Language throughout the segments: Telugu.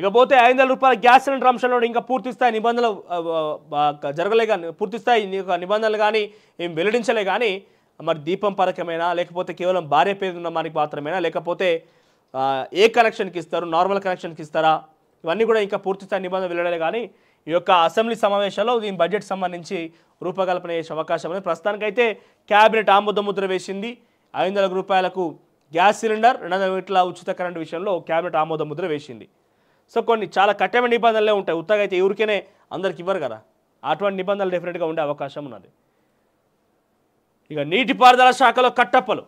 ఇకపోతే ఐదు వందల రూపాయల గ్యాస్ సిలిండర్ అంశంలో ఇంకా పూర్తిస్థాయి నిబంధనలు జరగలే కానీ పూర్తిస్థాయి నిబంధనలు కానీ ఏం వెల్లడించలే కానీ మరి దీపం పరకమైనా లేకపోతే కేవలం భార్య పేరు ఉన్న మనకి మాత్రమేనా లేకపోతే ఏ కనెక్షన్కి ఇస్తారు నార్మల్ కనెక్షన్కి ఇస్తారా ఇవన్నీ కూడా ఇంకా పూర్తిస్థాయి నిబంధనలు వెళ్ళలే కానీ ఈ యొక్క అసెంబ్లీ సమావేశంలో దీని బడ్జెట్ సంబంధించి రూపకల్పన చేసే అవకాశం ఉంది ప్రస్తుతానికైతే క్యాబినెట్ ముద్ర వేసింది ఐదు వందల రూపాయలకు గ్యాస్ సిలిండర్ రెండు వందల ఉచిత కరెంటు విషయంలో క్యాబినెట్ ముద్ర వేసింది సో కొన్ని చాలా కఠినమైన నిబంధనలే ఉంటాయి ఉత్తగా అయితే ఎవరికైనా అందరికి ఇవ్వరు కదా అటువంటి నిబంధనలు డెఫినెట్గా ఉండే అవకాశం ఉన్నది ఇక నీటిపారుదల శాఖలో కట్టప్పలు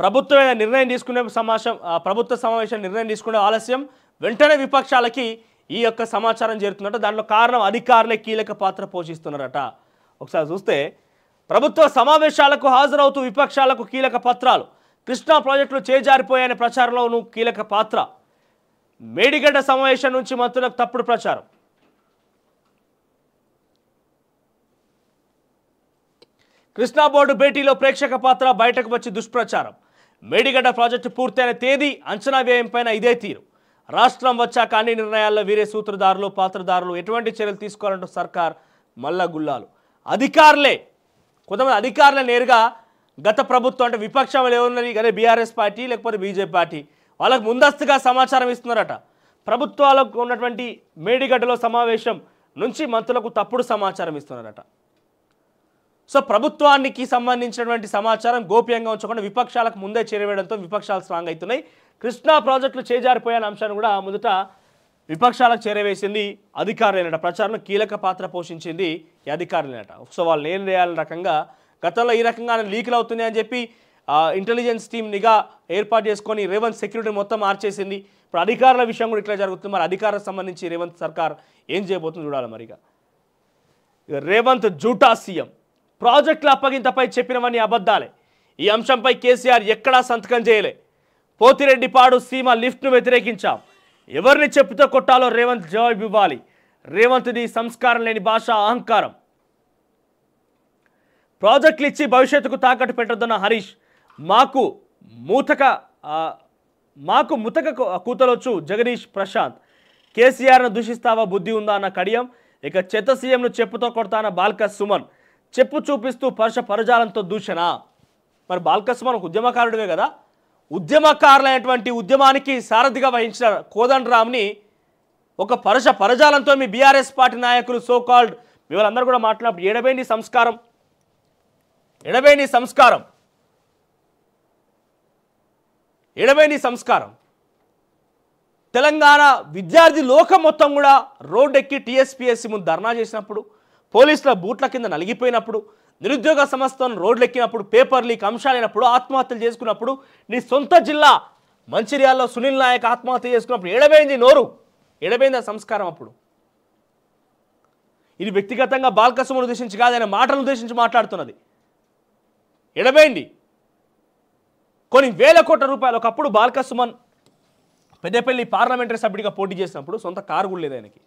ప్రభుత్వమైన నిర్ణయం తీసుకునే సమాచారం ప్రభుత్వ సమావేశం నిర్ణయం తీసుకునే ఆలస్యం వెంటనే విపక్షాలకి ఈ యొక్క సమాచారం చేరుతుందట దాంట్లో కారణం అధికారులే కీలక పాత్ర పోషిస్తున్నారట ఒకసారి చూస్తే ప్రభుత్వ సమావేశాలకు హాజరవుతూ విపక్షాలకు కీలక పత్రాలు కృష్ణా ప్రాజెక్టులు చేజారిపోయాయనే ప్రచారంలోనూ కీలక పాత్ర మేడిగడ్డ సమావేశం నుంచి మంత్రులకు తప్పుడు ప్రచారం కృష్ణా బోర్డు భేటీలో ప్రేక్షక పాత్ర బయటకు వచ్చి దుష్ప్రచారం మేడిగడ్డ ప్రాజెక్టు పూర్తయిన తేదీ అంచనా వ్యయం పైన ఇదే తీరు రాష్ట్రం వచ్చాక అన్ని నిర్ణయాల్లో వీరే సూత్రధారులు పాత్రధారులు ఎటువంటి చర్యలు తీసుకోవాలంటూ సర్కార్ మల్లగుల్లాలు అధికారులే కొంతమంది అధికారులే నేరుగా గత ప్రభుత్వం అంటే విపక్షం ఎవరున్నది కానీ బీఆర్ఎస్ పార్టీ లేకపోతే బీజేపీ పార్టీ వాళ్ళకు ముందస్తుగా సమాచారం ఇస్తున్నారట ప్రభుత్వాలకు ఉన్నటువంటి మేడిగడ్డలో సమావేశం నుంచి మంత్రులకు తప్పుడు సమాచారం ఇస్తున్నారట సో ప్రభుత్వానికి సంబంధించినటువంటి సమాచారం గోప్యంగా ఉంచకుండా విపక్షాలకు ముందే చేరవేయడంతో విపక్షాలు స్ట్రాంగ్ అవుతున్నాయి కృష్ణా ప్రాజెక్టులు చేజారిపోయే అంశాన్ని కూడా మొదట విపక్షాలకు చేరవేసింది అధికారులేనట ప్రచారం కీలక పాత్ర పోషించింది అధికారులేనట సో వాళ్ళు ఏం చేయాలని రకంగా గతంలో ఈ రకంగా లీకులు అవుతున్నాయని చెప్పి ఇంటెలిజెన్స్ టీం నిఘా ఏర్పాటు చేసుకొని రేవంత్ సెక్యూరిటీ మొత్తం మార్చేసింది ఇప్పుడు అధికారుల విషయం కూడా ఇట్లా జరుగుతుంది మరి అధికారులకు సంబంధించి రేవంత్ సర్కార్ ఏం చేయబోతుంది చూడాలి మరిగా రేవంత్ జూటా సీఎం ప్రాజెక్టుల అప్పగింతపై చెప్పినవన్నీ అబద్ధాలే ఈ అంశంపై కేసీఆర్ ఎక్కడా సంతకం చేయలే పోతిరెడ్డిపాడు సీమ లిఫ్ట్ను వ్యతిరేకించాం ఎవరిని చెప్పుతో కొట్టాలో రేవంత్ జవాబు ఇవ్వాలి రేవంత్ది సంస్కారం లేని భాష అహంకారం ప్రాజెక్టులు ఇచ్చి భవిష్యత్తుకు తాకట్టు పెట్టొద్దన్న హరీష్ మాకు మూతక మాకు ముతక కూతలొచ్చు జగదీష్ ప్రశాంత్ కేసీఆర్ను దూషిస్తావా బుద్ధి ఉందా అన్న కడియం ఇక చెత్త సీఎంను చెప్పుతో కొడతాన బాల్క సుమన్ చెప్పు చూపిస్తూ పరుష పరజాలంతో దూషణ మరి బాల్క సుమన్ ఒక ఉద్యమకారుడివే కదా ఉద్యమకారులైనటువంటి ఉద్యమానికి సారథిగా వహించిన కోదండరామ్ని ఒక పరుష పరజాలంతో మీ బీఆర్ఎస్ పార్టీ నాయకులు కాల్డ్ మీ వాళ్ళందరూ కూడా మాట్లాడినప్పుడు ఎడబేని సంస్కారం ఎడబేని సంస్కారం ఎడబైని సంస్కారం తెలంగాణ విద్యార్థి లోకం మొత్తం కూడా రోడ్డెక్కి టీఎస్పీఎస్సీ ముందు ధర్నా చేసినప్పుడు పోలీసుల బూట్ల కింద నలిగిపోయినప్పుడు నిరుద్యోగ సంస్థను రోడ్లెక్కినప్పుడు పేపర్ లీక్ అంశాలైనప్పుడు ఆత్మహత్యలు చేసుకున్నప్పుడు నీ సొంత జిల్లా మంచిర్యాల్లో సునీల్ నాయక్ ఆత్మహత్య చేసుకున్నప్పుడు ఎడబైంది నోరు ఎడబైంది ఆ సంస్కారం అప్పుడు ఇది వ్యక్తిగతంగా బాల్కసుమను ఉద్దేశించి కాదు ఆయన మాటలను ఉద్దేశించి మాట్లాడుతున్నది ఎడబైంది కొన్ని వేల కోట్ల రూపాయలు ఒకప్పుడు బాల్కా సుమన్ పెద్దపల్లి పార్లమెంటరీ సభ్యుడిగా పోటీ చేసినప్పుడు సొంత కారు కూడా లేదు ఆయనకి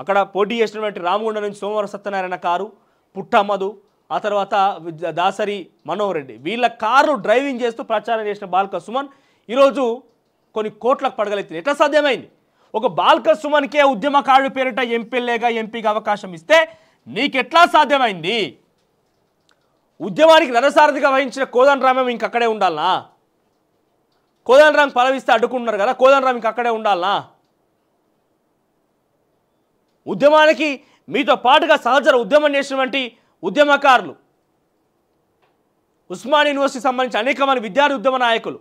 అక్కడ పోటీ చేసినటువంటి రామగుండ నుంచి సోమవారం సత్యనారాయణ కారు పుట్టమధు ఆ తర్వాత దాసరి మనోహర్ రెడ్డి వీళ్ళ కారు డ్రైవింగ్ చేస్తూ ప్రచారం చేసిన బాల్క సుమన్ ఈరోజు కొన్ని కోట్లకు పడగలెత్తింది ఎట్లా సాధ్యమైంది ఒక బాల్క సుమన్కే ఉద్యమకారుడు పేరిట ఎంపీలేగా ఎంపీగా అవకాశం ఇస్తే నీకెట్లా సాధ్యమైంది ఉద్యమానికి రథసారథిగా వహించిన కోదండరామం ఇంకక్కడే ఉండాలనా కోదండరామ్ పలవిస్తే అడ్డుకుంటున్నారు కదా కోదండరామ్ ఇంకక్కడే ఉండాలనా ఉద్యమానికి మీతో పాటుగా సహచర ఉద్యమం చేసినటువంటి ఉద్యమకారులు ఉస్మాన్ యూనివర్సిటీ సంబంధించి అనేక మంది విద్యార్థి ఉద్యమ నాయకులు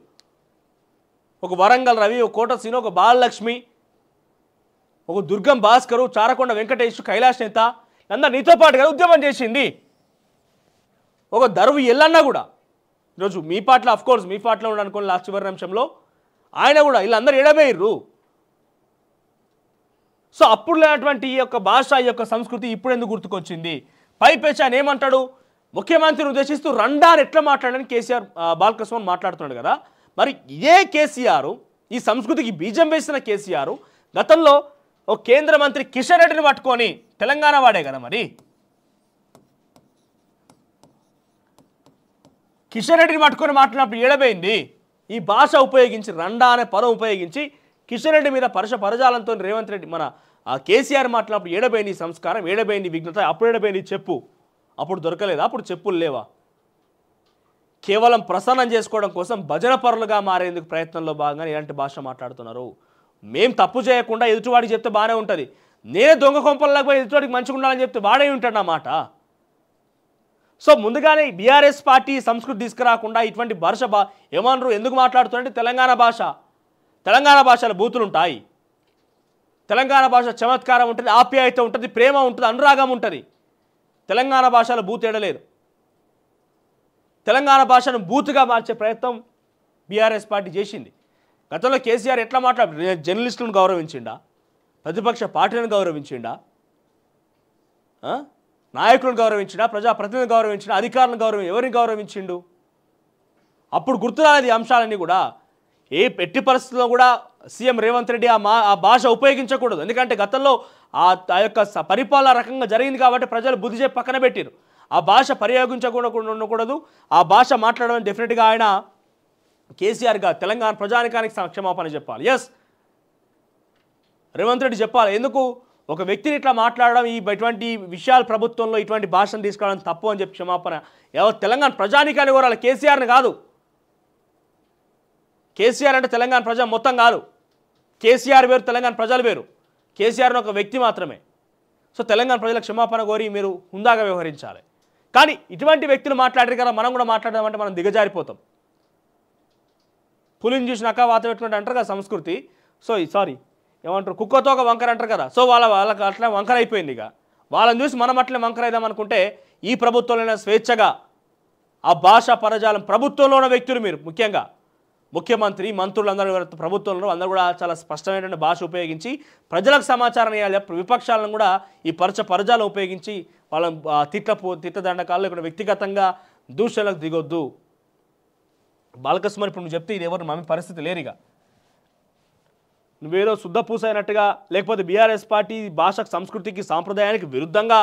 ఒక వరంగల్ రవి ఒక కోట సీను ఒక బాలలక్ష్మి ఒక దుర్గం భాస్కరు చారకొండ వెంకటేష్ కైలాష్ నేత అందరు నీతో పాటుగా ఉద్యమం చేసింది ఒక దరువు ఎల్లన్నా కూడా ఈరోజు మీ పాటలో అఫ్కోర్స్ మీ పాటలో ఉండనుకోని లాస్ట్ చివరి నిమిషంలో ఆయన కూడా వీళ్ళందరూ ఎడబేయర్రు సో అప్పుడు లేనటువంటి ఈ యొక్క భాష ఈ యొక్క సంస్కృతి ఇప్పుడు ఎందుకు గుర్తుకొచ్చింది పై ఆయన ఏమంటాడు ముఖ్యమంత్రిని ఉద్దేశిస్తూ రండా ఎట్లా మాట్లాడని కేసీఆర్ బాలకృష్ణ మాట్లాడుతున్నాడు కదా మరి ఇదే కేసీఆర్ ఈ సంస్కృతికి బీజం వేసిన కేసీఆర్ గతంలో ఓ కేంద్ర మంత్రి కిషన్ రెడ్డిని పట్టుకొని తెలంగాణ వాడే కదా మరి కిషన్ రెడ్డిని పట్టుకొని మాట్లాడినప్పుడు ఏడబోయింది ఈ భాష ఉపయోగించి రండా అనే పదం ఉపయోగించి కిషన్ రెడ్డి మీద పరుష పరజాలంతో రేవంత్ రెడ్డి మన కేసీఆర్ మాట్లాడినప్పుడు ఏడబోయింది సంస్కారం ఏడబోయింది విఘ్నత అప్పుడు ఏడబోయింది చెప్పు అప్పుడు దొరకలేదా అప్పుడు చెప్పులు లేవా కేవలం ప్రసన్నం చేసుకోవడం కోసం భజన పరులుగా మారేందుకు ప్రయత్నంలో భాగంగా ఇలాంటి భాష మాట్లాడుతున్నారు మేం తప్పు చేయకుండా ఎదుటివాడికి చెప్తే బాగానే ఉంటుంది నేనే దొంగ కొంపల్లాగా ఎదుటివాడికి మంచిగా ఉండాలని చెప్తే వాడే ఉంటాడు నా మాట సో ముందుగానే బీఆర్ఎస్ పార్టీ సంస్కృతి తీసుకురాకుండా ఇటువంటి భాష బా ఏమనరు ఎందుకు మాట్లాడుతున్నారంటే తెలంగాణ భాష తెలంగాణ భాషల బూతులు ఉంటాయి తెలంగాణ భాష చమత్కారం ఉంటుంది ఆప్యాయత ఉంటుంది ప్రేమ ఉంటుంది అనురాగం ఉంటుంది తెలంగాణ భాషలో బూతేడలేదు తెలంగాణ భాషను బూతుగా మార్చే ప్రయత్నం బీఆర్ఎస్ పార్టీ చేసింది గతంలో కేసీఆర్ ఎట్లా మాట్లాడు జర్నలిస్టులను గౌరవించిండా ప్రతిపక్ష పార్టీలను గౌరవించిండా నాయకులను గౌరవించినా ప్రజాప్రతినిధిని గౌరవించినా అధికారులను గౌరవం ఎవరిని గౌరవించిండు అప్పుడు గుర్తురాలేదు ఈ అంశాలన్నీ కూడా ఏ పెట్టి పరిస్థితుల్లో కూడా సీఎం రేవంత్ రెడ్డి ఆ మా ఆ భాష ఉపయోగించకూడదు ఎందుకంటే గతంలో ఆ యొక్క పరిపాలన రకంగా జరిగింది కాబట్టి ప్రజలు బుద్ధి చెప్పి పక్కన పెట్టారు ఆ భాష ప్రయోగించకుండా ఉండకూడదు ఆ భాష మాట్లాడడం డెఫినెట్గా ఆయన కేసీఆర్గా తెలంగాణ ప్రజానికానికి క్షమాపణ చెప్పాలి ఎస్ రేవంత్ రెడ్డి చెప్పాలి ఎందుకు ఒక వ్యక్తిని ఇట్లా మాట్లాడడం ఈ ఇటువంటి విషయాలు ప్రభుత్వంలో ఇటువంటి భాషను తీసుకోవడం తప్పు అని చెప్పి క్షమాపణ ఎవరు తెలంగాణ ప్రజానికాన్ని కోరాలి కేసీఆర్ని కాదు కేసీఆర్ అంటే తెలంగాణ ప్రజ మొత్తం కాదు కేసీఆర్ వేరు తెలంగాణ ప్రజలు వేరు కేసీఆర్ని ఒక వ్యక్తి మాత్రమే సో తెలంగాణ ప్రజల క్షమాపణ కోరి మీరు హుందాగా వ్యవహరించాలి కానీ ఇటువంటి వ్యక్తులు మాట్లాడారు కదా మనం కూడా మాట్లాడదామంటే మనం దిగజారిపోతాం పులిని చూసినాక వాత పెట్టుకుంటే అంటారు కదా సంస్కృతి సో సారీ ఏమంటారు కుక్కతో ఒక వంకర అంటారు కదా సో వాళ్ళ వాళ్ళకి అట్లా వంకర అయిపోయింది ఇక వాళ్ళని చూసి మనం అట్లే వంకర అయిదాం అనుకుంటే ఈ ప్రభుత్వంలోనే స్వేచ్ఛగా ఆ భాష పరజాలం ప్రభుత్వంలో ఉన్న వ్యక్తులు మీరు ముఖ్యంగా ముఖ్యమంత్రి మంత్రులందరూ ప్రభుత్వంలో అందరూ కూడా చాలా స్పష్టమైనటువంటి భాష ఉపయోగించి ప్రజలకు సమాచారం ఇవ్వాలి విపక్షాలను కూడా ఈ పరచ పరజాలం ఉపయోగించి వాళ్ళ తిట్ల తిట్టదండకాలు ఇక్కడ వ్యక్తిగతంగా దూషణలకు దిగొద్దు బాలకృష్ణ ఇప్పుడు నువ్వు చెప్తే ఇది ఎవరు మమ్మీ పరిస్థితి ఇక నువ్వేదో శుద్ధ అయినట్టుగా లేకపోతే బీఆర్ఎస్ పార్టీ భాషకు సంస్కృతికి సాంప్రదాయానికి విరుద్ధంగా